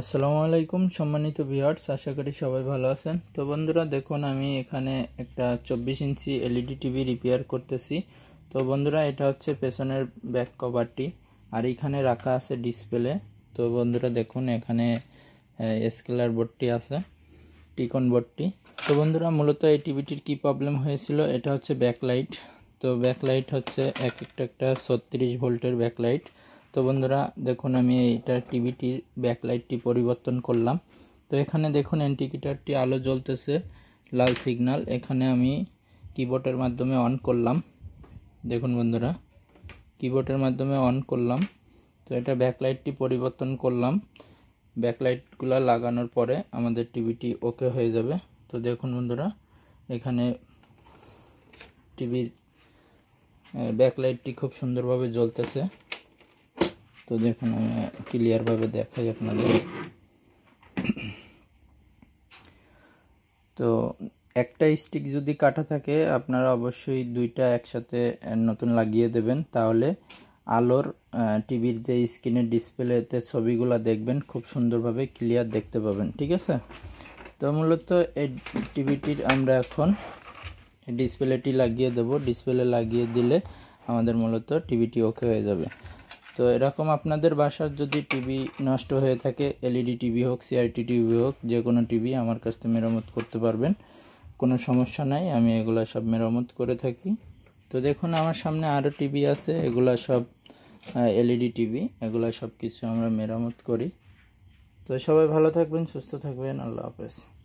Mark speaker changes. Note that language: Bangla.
Speaker 1: আসসালামু আলাইকুম সম্মানিত ভিউয়ার্স আশা করি সবাই ভালো আছেন তো বন্ধুরা দেখুন আমি এখানে একটা চব্বিশ ইঞ্চি এলইডি টিভি রিপেয়ার করতেছি তো বন্ধুরা এটা হচ্ছে পেছনের ব্যাক কভারটি আর এখানে রাখা আছে ডিসপ্লে তো বন্ধুরা দেখুন এখানে স্কেলার বোর্ডটি আছে টিকন বোর্ডটি তো বন্ধুরা মূলত এই টিভিটির কি প্রবলেম হয়েছিল এটা হচ্ছে ব্যাকলাইট তো ব্যাকলাইট হচ্ছে এক একটা একটা ছত্রিশ ভোল্টের ব্যাকলাইট তো বন্ধুরা দেখুন আমি এইটা টিভিটির ব্যাকলাইটটি পরিবর্তন করলাম তো এখানে দেখুন অ্যান্টিকিটারটি আলো জ্বলতেছে লাল সিগনাল এখানে আমি কিবোর্ডের মাধ্যমে অন করলাম দেখুন বন্ধুরা কিবোর্ডের মাধ্যমে অন করলাম তো এটা ব্যাকলাইটটি পরিবর্তন করলাম ব্যাকলাইটগুলো লাগানোর পরে আমাদের টিভিটি ওকে হয়ে যাবে তো দেখুন বন্ধুরা এখানে টিভির ব্যাকলাইটটি খুব সুন্দরভাবে জ্বলতেছে
Speaker 2: তো দেখুন আমি ক্লিয়ারভাবে দেখাই আপনাদের তো
Speaker 1: একটা স্টিক যদি কাটা থাকে আপনারা অবশ্যই দুইটা একসাথে নতুন লাগিয়ে দেবেন তাহলে আলোর টিভির যে স্ক্রিনের ডিসপ্লেতে ছবিগুলো দেখবেন খুব সুন্দরভাবে ক্লিয়ার দেখতে পাবেন ঠিক আছে তো মূলত এই টিভিটির আমরা এখন ডিসপ্লেটি লাগিয়ে দেব ডিসপ্লে লাগিয়ে দিলে আমাদের মূলত টিভিটি ওকে হয়ে যাবে তো এরকম আপনাদের বাসার যদি টিভি নষ্ট হয়ে থাকে এলইডি টিভি e হোক সিআরটি টিভি হোক যে কোনো টিভি আমার কাছ থেকে মেরামত করতে পারবেন কোনো সমস্যা নাই আমি এগুলো সব মেরামত করে থাকি তো দেখুন আমার সামনে আরও টিভি আছে এগুলা সব এলইডি টিভি e এগুলো সব কিছু আমরা মেরামত করি তো সবাই ভালো থাকবেন সুস্থ থাকবেন আল্লাহ হাফেজ